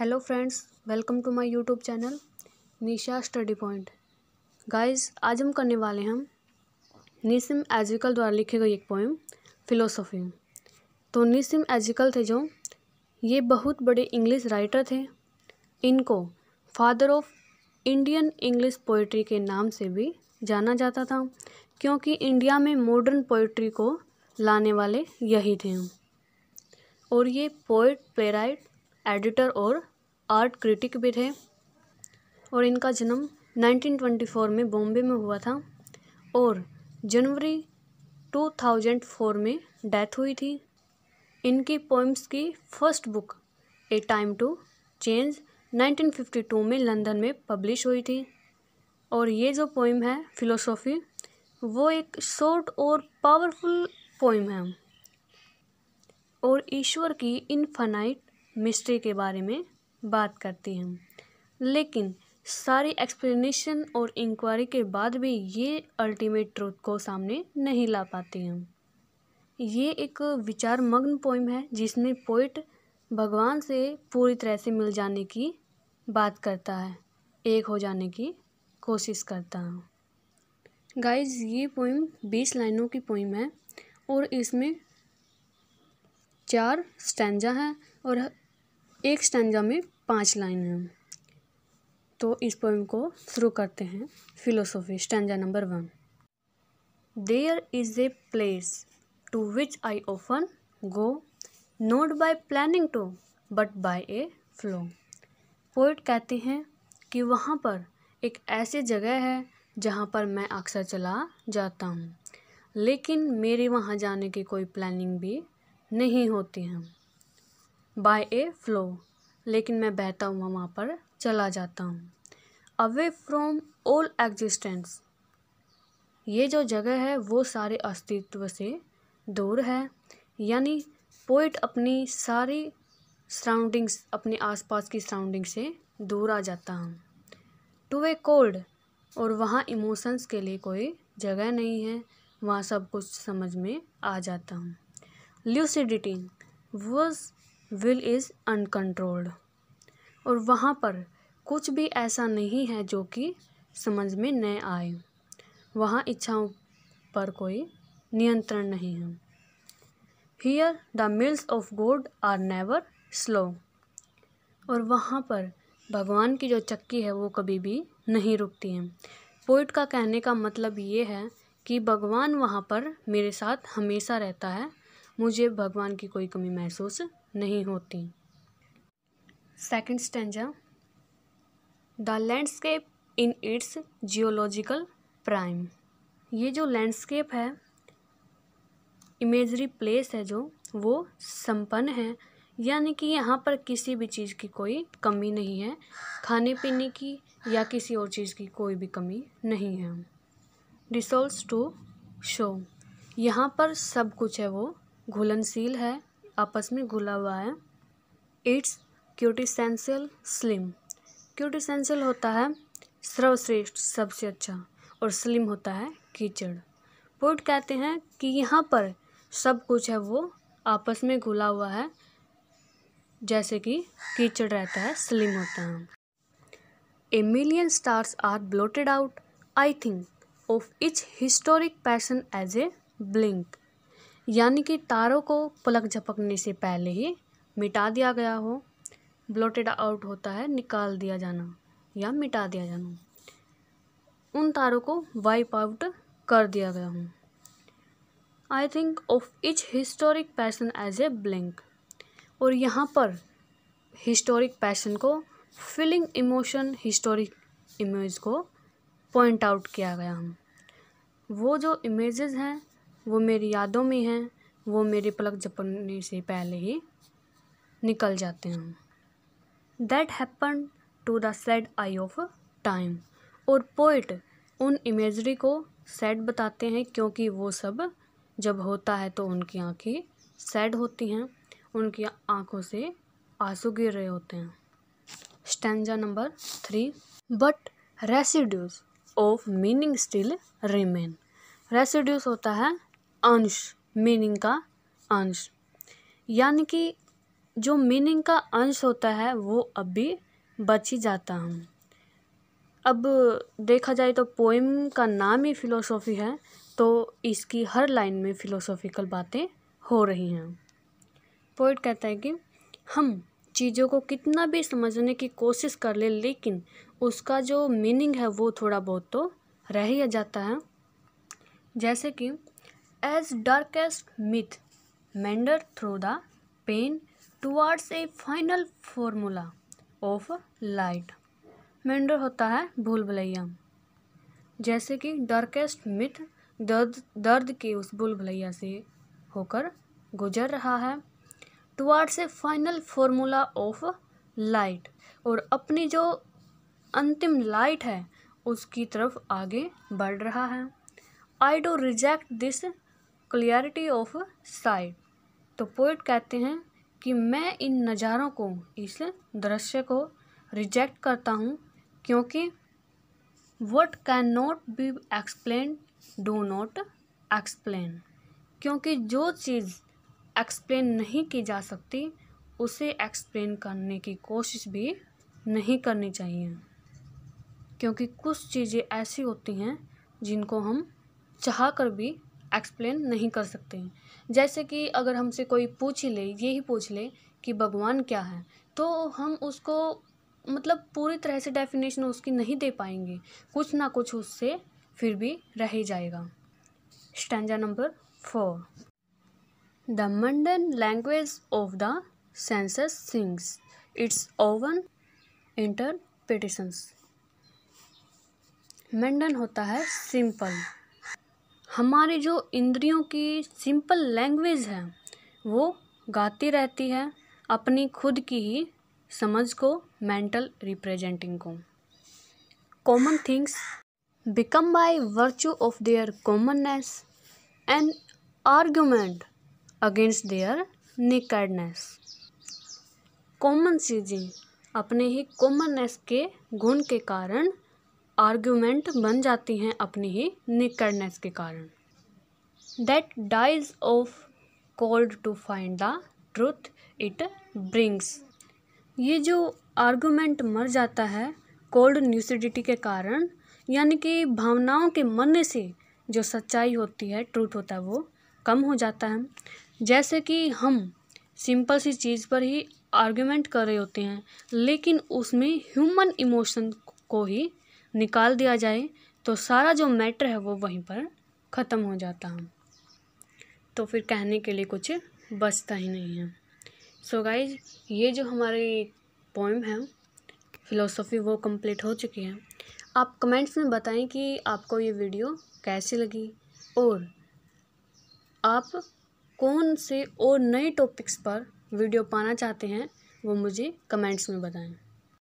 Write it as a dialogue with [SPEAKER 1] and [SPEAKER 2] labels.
[SPEAKER 1] hello friends welcome to my YouTube channel Nisha study point guys आज हम करने वाले हैं निसिम एजिकल द्वारा लिखी गई एक पोएम फिलोसोफी तो निसिम एजिकल थे जो ये बहुत बड़े इंग्लिश राइटर थे इनको father of Indian English poetry के नाम से भी जाना जाता था क्योंकि इंडिया में मॉडर्न पोइट्री को लाने वाले यही थे और ये पोइट प्लेराइट एडिटर और आर्ट क्रिटिक भी थे और इनका जन्म 1924 में बॉम्बे में हुआ था और जनवरी 2004 में डेथ हुई थी इनकी पोइम्स की first book a time to change 1952 में लंदन में पब्लिश हुई थी और ये जो पोइम है फिलोसोफी वो एक शॉर्ट और पावरफुल पोइम है और ईश्वर की इनफाइनाइट मिस्ट्री के बारे में बात करते हैं लेकिन सारी एक्सप्लेनेशन और इंक्वायरी के बाद भी ये अल्टीमेट ट्रूथ को सामने नहीं ला पाते हैं ये एक विचार मग्न पोइम है जिसमें पोइट भगवान से पूरी तरह से मिल जाने की बात करता है एक हो जाने की कोशिश करता हूँ गाइज ये पोइम बीस लाइनों की पोइम है और इसमें चार स्टैंजा हैं और एक स्टैंजा में पाँच लाइन हैं तो इस पोइम को शुरू करते हैं philosophy stanza number one there is a place to which I often go not by planning to but by a flow poet कहते हैं कि वहाँ पर एक ऐसी जगह है जहाँ पर मैं अक्सर चला जाता हूँ लेकिन मेरे वहाँ जाने की कोई प्लानिंग भी नहीं होती है बाय ए फ्लो लेकिन मैं बहता हुआ वहाँ पर चला जाता हूँ अवे फ्रॉम ऑल एग्जिस्टेंस ये जो जगह है वो सारे अस्तित्व से दूर है यानी पोइट अपनी सारी सराउंडिंग्स अपने आसपास की सराउंडिंग से दूर आ जाता हूँ टू ए कोल्ड और वहाँ इमोशंस के लिए कोई जगह नहीं है वहाँ सब कुछ समझ में आ जाता हूँ lucidity was will is uncontrolled और वहाँ पर कुछ भी ऐसा नहीं है जो कि समझ में न आए वहाँ इच्छाओं पर कोई नियंत्रण नहीं है here the mills of god are never slow और वहाँ पर भगवान की जो चक्की है वो कभी भी नहीं रुकती है पोइट का कहने का मतलब ये है कि भगवान वहाँ पर मेरे साथ हमेशा रहता है मुझे भगवान की कोई कमी महसूस नहीं होती second stanza the landscape in its geological prime ये जो लैंडस्केप है इमेजरी प्लेस है जो वो संपन्न है यानी कि यहाँ पर किसी भी चीज़ की कोई कमी नहीं है खाने पीने की या किसी और चीज़ की कोई भी कमी नहीं है रिसोर्स टू शो यहाँ पर सब कुछ है वो घुलनशील है आपस में घुला हुआ है इट्स क्यूटिसेंशियल स्लिम क्यूटिसेंशियल होता है सर्वश्रेष्ठ सबसे अच्छा और स्लिम होता है कीचड़ पोर्ट कहते हैं कि यहाँ पर सब कुछ है वो आपस में घुला हुआ है जैसे कि कीचड़ रहता है स्लिम होता है a million stars are bloated out I think of each historic passion as a blink यानी कि तारों को पलक झपकने से पहले ही मिटा दिया गया हो ब्लोटेड आउट होता है निकाल दिया जाना या मिटा दिया जाना उन तारों को वाइप आउट कर दिया गया हूँ I think of each historic passion as a blink और यहाँ पर हिस्टोरिक पैसन को फीलिंग इमोशन हिस्टोरिक इमेज को पॉइंट आउट किया गया हम वो जो इमेजेस हैं वो मेरी यादों में हैं वो मेरे पलक झपकने से पहले ही निकल जाते हैं that happen to the sad eye of time और पोइट उन इमेजरी को सैड बताते हैं क्योंकि वो सब जब होता है तो उनकी आंखें सैड होती हैं उनकी आंखों से आंसू गिर रहे होते हैं stanza number three but residues of meaning still remain residues होता है अंश मीनिंग का अंश यानि कि जो मीनिंग का अंश होता है वो अब भी बच ही जाता हूँ अब देखा जाए तो पोइम का नाम ही फ़िलोसॉफ़ी है तो इसकी हर लाइन में फ़िलोसॉफ़िकल बातें हो रही हैं पोइट कहता है कि हम चीज़ों को कितना भी समझने की कोशिश कर ले लेकिन उसका जो मीनिंग है वो थोड़ा बहुत तो रह ही जाता है जैसे कि as darkest myth meander through the pain towards a final formula of light meander होता है भूल भलैया जैसे कि डार्केस्ट मिथ दर्द दर्द के उस भूल भलैया से होकर गुजर रहा है towards a final formula of light और अपनी जो अंतिम लाइट है उसकी तरफ आगे बढ़ रहा है I do reject this clarity of sight तो पोइट कहते हैं कि मैं इन नज़ारों को इस दृश्य को रिजेक्ट करता हूँ क्योंकि what can not be explain do not explain क्योंकि जो चीज़ एक्सप्लेन नहीं की जा सकती उसे एक्सप्लेन करने की कोशिश भी नहीं करनी चाहिए क्योंकि कुछ चीज़ें ऐसी होती हैं जिनको हम चाह कर भी एक्सप्लेन नहीं कर सकते हैं जैसे कि अगर हमसे कोई पूछ ले ये ही पूछ ले कि भगवान क्या है तो हम उसको मतलब पूरी तरह से डेफिनेशन उसकी नहीं दे पाएंगे कुछ ना कुछ उससे फिर भी रह ही जाएगा stanza number four the mundane language of the senses sings its own interpretations mundane होता है सिंपल हमारे जो इंद्रियों की सिंपल लैंग्वेज है वो गाती रहती है अपनी खुद की ही समझ को मेंटल रिप्रेजेंटिंग को common things become by virtue of their commonness and argument against their nakedness common चीज़ें अपने ही कॉमननेस के गुण के कारण आर्ग्यूमेंट बन जाती हैं अपनी ही निकड़नेस के कारण that dies of cold to find the truth it brings ये जो आर्ग्यूमेंट मर जाता है कोल्ड न्यूसिडिटी के कारण यानी कि भावनाओं के मरने से जो सच्चाई होती है ट्रूथ होता है वो कम हो जाता है जैसे कि हम सिंपल सी चीज़ पर ही आर्ग्यूमेंट कर रहे होते हैं लेकिन उसमें ह्यूमन इमोशन को ही निकाल दिया जाए तो सारा जो मैटर है वो वहीं पर ख़त्म हो जाता है तो फिर कहने के लिए कुछ बचता ही नहीं है सो so गाइज ये जो हमारी पोइम है फिलोसफी वो कंप्लीट हो चुकी है आप कमेंट्स में बताएं कि आपको ये वीडियो कैसी लगी और आप कौन से और नए टॉपिक्स पर वीडियो पाना चाहते हैं वो मुझे कमेंट्स में बताएं